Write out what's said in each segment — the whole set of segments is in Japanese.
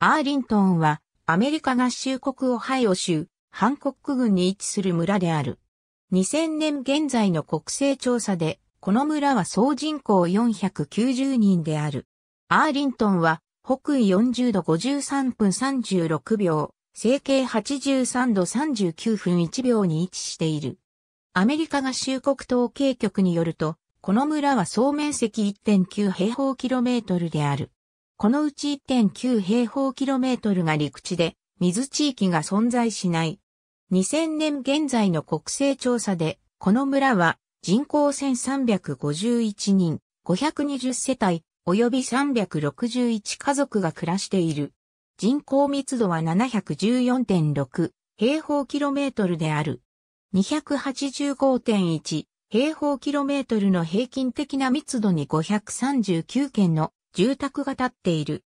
アーリントンはアメリカ合衆国オハイオ州ハンコック郡に位置する村である。2000年現在の国勢調査でこの村は総人口490人である。アーリントンは北緯40度53分36秒、西経83度39分1秒に位置している。アメリカ合衆国統計局によると、この村は総面積1.9平方キロメートルである。このうち1.9平方キロメートルが陸地で、水地域が存在しない。2000年現在の国勢調査で、この村は人口1351人、520世帯、及び361家族が暮らしている。人口密度は714.6平方キロメートルである。285.1平方キロメートルの平均的な密度に539件の住宅が建っている。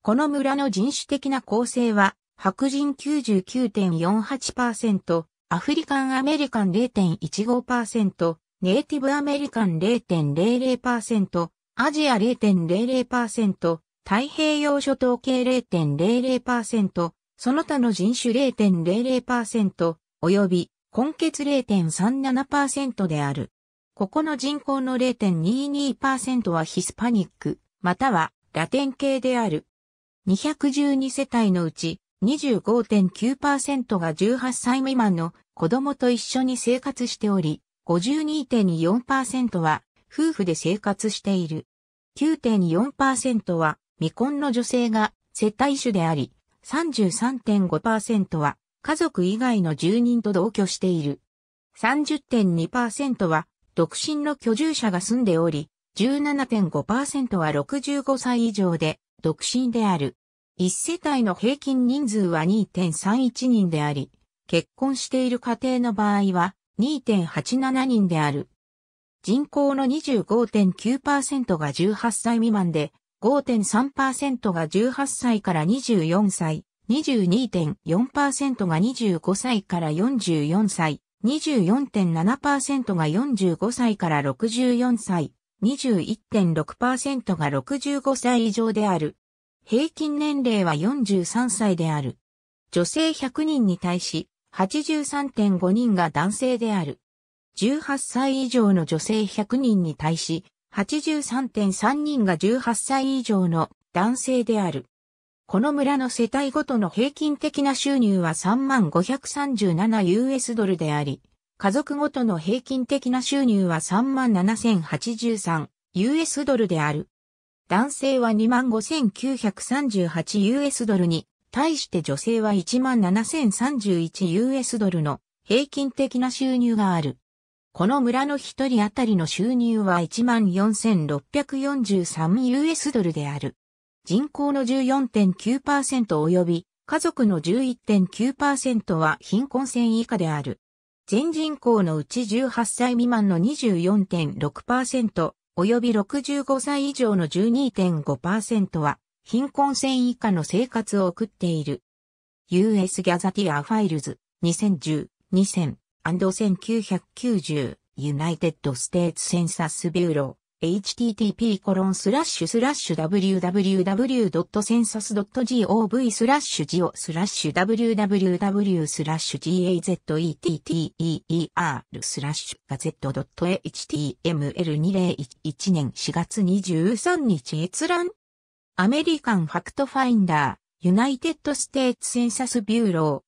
この村の人種的な構成は、白人99.48%、アフリカンアメリカン0.15%、ネイティブアメリカン0.00%、アジア0.00%、太平洋諸島系0.00%、その他の人種0.00%、及び、根血0.37%である。ここの人口の0.22%はヒスパニック、またはラテン系である。212世帯のうち25.9%が18歳未満の子供と一緒に生活しており、52.4%は夫婦で生活している。9.4%は未婚の女性が接待主であり、33.5%は家族以外の住人と同居している。30.2%は独身の居住者が住んでおり、17.5%は65歳以上で、独身である。1世帯の平均人数は2.31人であり、結婚している家庭の場合は2.87人である。人口の25.9%が18歳未満で、5.3%が18歳から24歳、22.4%が25歳から44歳、24.7%が45歳から64歳、21.6%が65歳以上である。平均年齢は43歳である。女性100人に対し、83.5人が男性である。18歳以上の女性100人に対し、83.3人が18歳以上の男性である。この村の世帯ごとの平均的な収入は 3537US ドルであり、家族ごとの平均的な収入は37,083 US ドルである。男性は25,938 US ドルに、対して女性は17,031 US ドルの平均的な収入がある。この村の一人当たりの収入は14,643 US ドルである。人口の14.9%及び家族の11.9%は貧困線以下である。全人口のうち18歳未満の24.6%、及び65歳以上の12.5%は、貧困線以下の生活を送っている。US ギャザティアファイルズ2010、2000、1990、United States Census Bureau http://www.census.gov スラッシュスラッシュ www スラッシュ gazetteer スラッシュガゼ e ト .html2011 年4月23日閲覧アメリカンファクトファインダーユナイテッドステーツセンサスビューロー